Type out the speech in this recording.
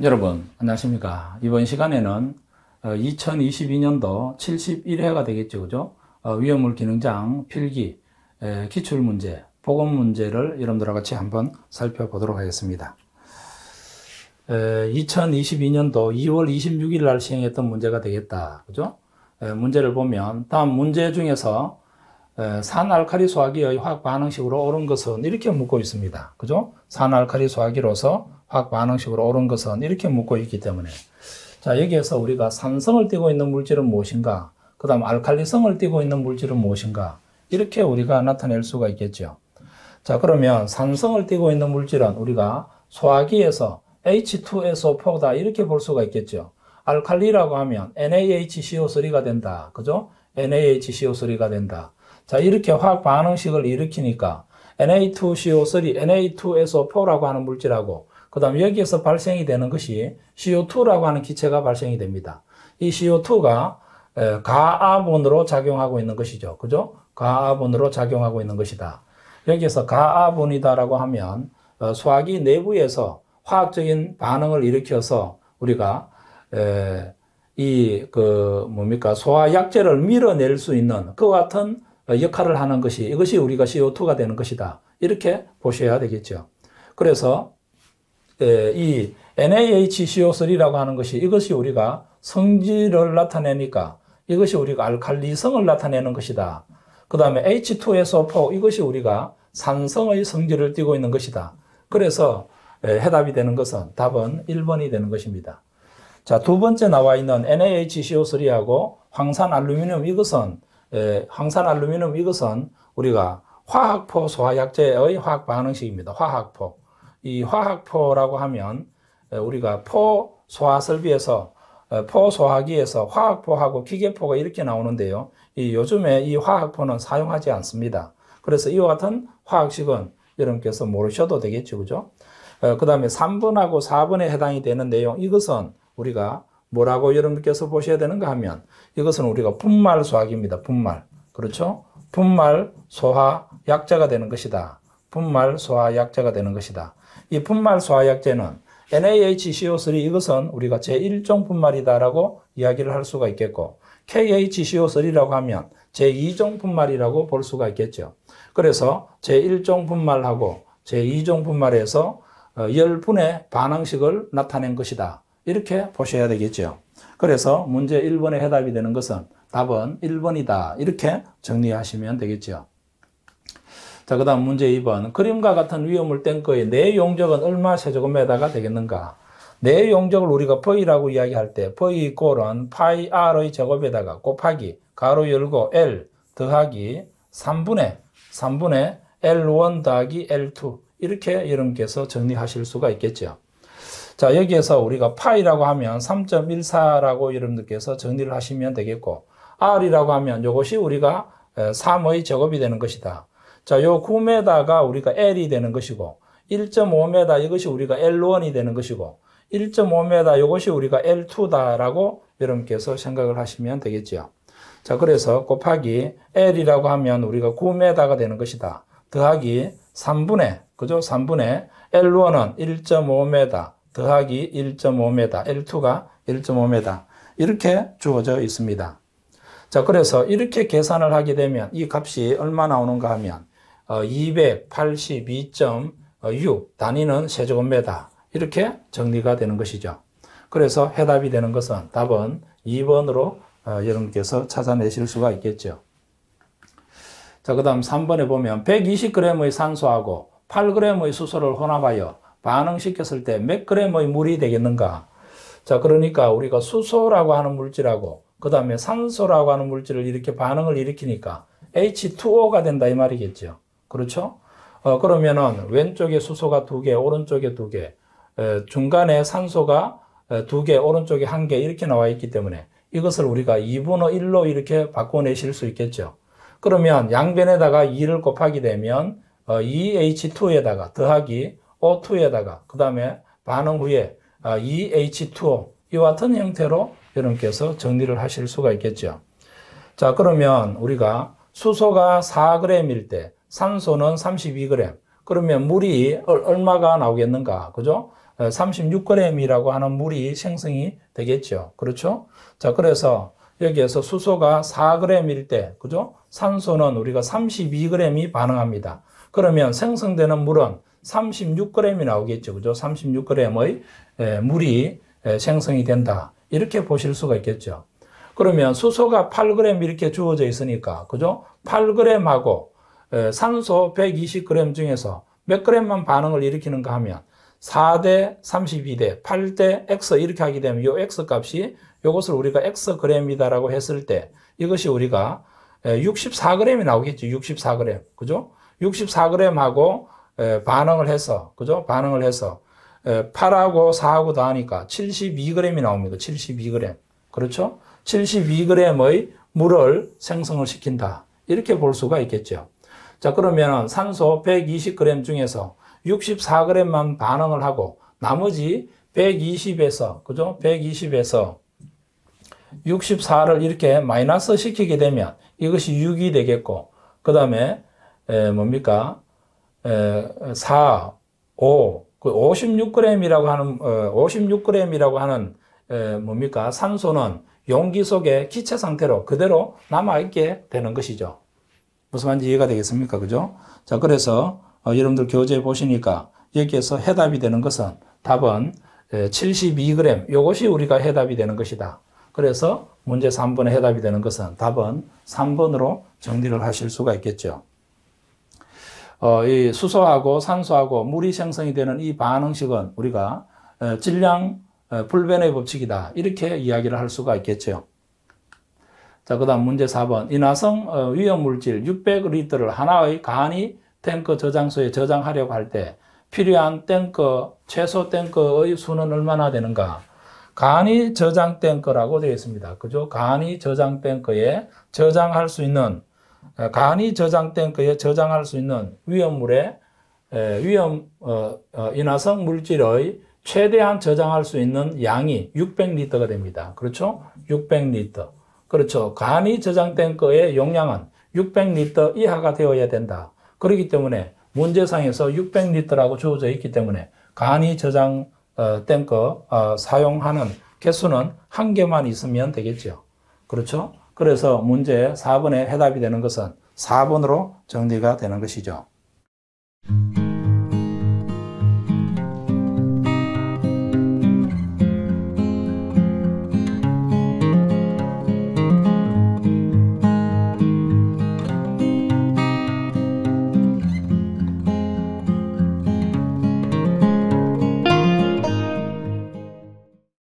여러분 안녕하십니까 이번 시간에는 2022년도 어, 71회가 되겠죠 그죠 어, 위험물 기능장 필기 기출 문제 보건 문제를 여러분들하고 같이 한번 살펴보도록 하겠습니다 2022년도 2월 26일 날 시행했던 문제가 되겠다 그죠 문제를 보면 다음 문제 중에서 산알칼리 소화기의 화학 반응식으로 옳은 것은 이렇게 묻고 있습니다. 그죠? 산알칼리 소화기로서 화학 반응식으로 오른 것은 이렇게 묶고 있기 때문에 자 여기에서 우리가 산성을 띠고 있는 물질은 무엇인가 그 다음 알칼리성을 띠고 있는 물질은 무엇인가 이렇게 우리가 나타낼 수가 있겠죠 자 그러면 산성을 띠고 있는 물질은 우리가 소화기에서 H2SO4다 이렇게 볼 수가 있겠죠 알칼리라고 하면 NaHCO3가 된다 그죠? NaHCO3가 된다 자 이렇게 화학 반응식을 일으키니까 Na2CO3, Na2SO4라고 하는 물질하고 그 다음 여기에서 발생이 되는 것이 CO2라고 하는 기체가 발생이 됩니다. 이 CO2가 가아본으로 작용하고 있는 것이죠. 그죠? 가아본으로 작용하고 있는 것이다. 여기에서 가아본이다라고 하면 어, 수화기 내부에서 화학적인 반응을 일으켜서 우리가 이 그 뭡니까 소화약재를 밀어낼 수 있는 그 같은 어, 역할을 하는 것이 이것이 우리가 CO2가 되는 것이다. 이렇게 보셔야 되겠죠. 그래서 예, 이 NaHCO3라고 하는 것이 이것이 우리가 성질을 나타내니까 이것이 우리가 알칼리성을 나타내는 것이다. 그 다음에 H2SO4 이것이 우리가 산성의 성질을 띠고 있는 것이다. 그래서 예, 해답이 되는 것은 답은 1번이 되는 것입니다. 자, 두 번째 나와 있는 NaHCO3하고 황산 알루미늄 이것은 예, 황산 알루미늄 이것은 우리가 화학포 소화약제의 화학 반응식입니다. 화학포. 이 화학포라고 하면 우리가 포 소화 설비에서 포 소화기에서 화학포하고 기계포가 이렇게 나오는데요. 이 요즘에 이 화학포는 사용하지 않습니다. 그래서 이와 같은 화학식은 여러분께서 모르셔도 되겠죠. 그죠? 그 다음에 3번하고 4번에 해당이 되는 내용 이것은 우리가 뭐라고 여러분께서 보셔야 되는가 하면 이것은 우리가 분말 소화기입니다. 분말. 그렇죠? 분말 소화 약자가 되는 것이다. 분말 소화 약자가 되는 것이다. 이 분말 소화약제는 NaHCO3 이것은 우리가 제1종 분말이다라고 이야기를 할 수가 있겠고 KHCO3라고 하면 제2종 분말이라고 볼 수가 있겠죠. 그래서 제1종 분말하고 제2종 분말에서 어, 열분의 반응식을 나타낸 것이다. 이렇게 보셔야 되겠죠. 그래서 문제 1번에 해답이 되는 것은 답은 1번이다. 이렇게 정리하시면 되겠죠. 자, 그 다음 문제 2번. 그림과 같은 위험을 뗀거의 내 용적은 얼마 세제곱미터가 되겠는가? 내 용적을 우리가 퍼이라고 이야기할 때 퍼이 이은 파이 r의 제곱에다가 곱하기 가로 열고 l 더하기 3분의 3분의 l1 더하기 l2 이렇게 여러분께서 정리하실 수가 있겠죠. 자 여기에서 우리가 파이라고 하면 3.14라고 여러분들께서 정리를 하시면 되겠고 r이라고 하면 이것이 우리가 3의 제곱이 되는 것이다. 자, 요 9m가 우리가 L이 되는 것이고 1.5m 이것이 우리가 L1이 되는 것이고 1.5m 이것이 우리가 L2다라고 여러분께서 생각을 하시면 되겠죠 자, 그래서 곱하기 L이라고 하면 우리가 9m가 되는 것이다. 더하기 3분의, 그죠? 3분의 L1은 1.5m 더하기 1.5m, L2가 1.5m. 이렇게 주어져 있습니다. 자, 그래서 이렇게 계산을 하게 되면 이 값이 얼마 나오는가 하면 282.6 어, 단위는 세제곱미터 이렇게 정리가 되는 것이죠. 그래서 해답이 되는 것은 답은 2번으로 어, 여러분께서 찾아내실 수가 있겠죠. 자, 그 다음 3번에 보면 120g의 산소하고 8g의 수소를 혼합하여 반응시켰을 때 몇 g의 물이 되겠는가? 자, 그러니까 우리가 수소라고 하는 물질하고 그 다음에 산소라고 하는 물질을 이렇게 반응을 일으키니까 H2O가 된다 이 말이겠죠. 그렇죠? 어, 그러면은 왼쪽에 수소가 두 개, 오른쪽에 두 개, 에, 중간에 산소가 두 개, 오른쪽에 한개 이렇게 나와 있기 때문에 이것을 우리가 2분의 1로 이렇게 바꿔내실 수 있겠죠. 그러면 양변에다가 2를 곱하게 되면 어, 2H2에다가 e 더하기 O2에다가 그 다음에 반응 후에 어, 아, 2H2O e 이와 같은 형태로 여러분께서 정리를 하실 수가 있겠죠. 자 그러면 우리가 수소가 4g일 때 산소는 32g. 그러면 물이 얼마가 나오겠는가? 그죠? 36g이라고 어, 하는 물이 생성이 되겠죠. 그렇죠? 자, 그래서 여기에서 수소가 4g일 때, 그죠? 산소는 우리가 32g이 반응합니다. 그러면 생성되는 물은 36g이 나오겠죠. 그죠? 36g의 물이 생성이 된다. 이렇게 보실 수가 있겠죠. 그러면 수소가 8g 이렇게 주어져 있으니까, 그죠? 8g하고 산소 120g 중에서 몇 그램만 반응을 일으키는가 하면 4대 32대 8대 x 이렇게 하게 되면 이 x 값이 이것을 우리가 x 그램이다라고 했을 때 이것이 우리가 64g이 나오겠죠. 64g. 그죠? 64g하고 반응을 해서 그죠? 반응을 해서 8하고 4하고 더하니까 72g이 나옵니다. 72g. 그렇죠? 72g의 물을 생성을 시킨다. 이렇게 볼 수가 있겠죠. 자, 그러면 산소 120g 중에서 64g만 반응을 하고 나머지 120에서, 그죠? 120에서 64를 이렇게 마이너스 시키게 되면 이것이 6이 되겠고, 그 다음에, 뭡니까? 에, 4, 5, 그 56g이라고 하는, 어, 56g이라고 하는, 에, 뭡니까? 산소는 용기 속에 기체 상태로 그대로 남아있게 되는 것이죠. 무슨 말인지 이해가 되겠습니까? 그죠? 자, 그래서 어, 여러분들 교재 보시니까 여기에서 해답이 되는 것은 답은 72g 예, 이것이 우리가 해답이 되는 것이다. 그래서 문제 3번의 해답이 되는 것은 답은 3번으로 정리를 하실 수가 있겠죠. 어, 이 수소하고 산소하고 물이 생성이 되는 이 반응식은 우리가 어, 질량 어, 불변의 법칙이다. 이렇게 이야기를 할 수가 있겠죠. 자, 그 다음 문제 4번. 인화성 어, 위험물질 600리터를 하나의 간이 탱크 저장소에 저장하려고 할 때 필요한 탱크, 최소 탱크의 수는 얼마나 되는가? 간이 저장 탱크라고 되어 있습니다. 그죠? 간이 저장 탱크에 저장할 수 있는, 어, 간이 저장 탱크에 저장할 수 있는 위험물의, 위험, 어, 인화성 어, 물질의 최대한 저장할 수 있는 양이 600리터가 됩니다. 그렇죠? 600리터. 그렇죠. 간이 저장된 거의 용량은 600리터 이하가 되어야 된다. 그렇기 때문에 문제상에서 600리터라고 주어져 있기 때문에 간이 저장된 거 어, 사용하는 개수는 한 개만 있으면 되겠죠. 그렇죠? 그래서 문제 4번에 해답이 되는 것은 4번으로 정리가 되는 것이죠.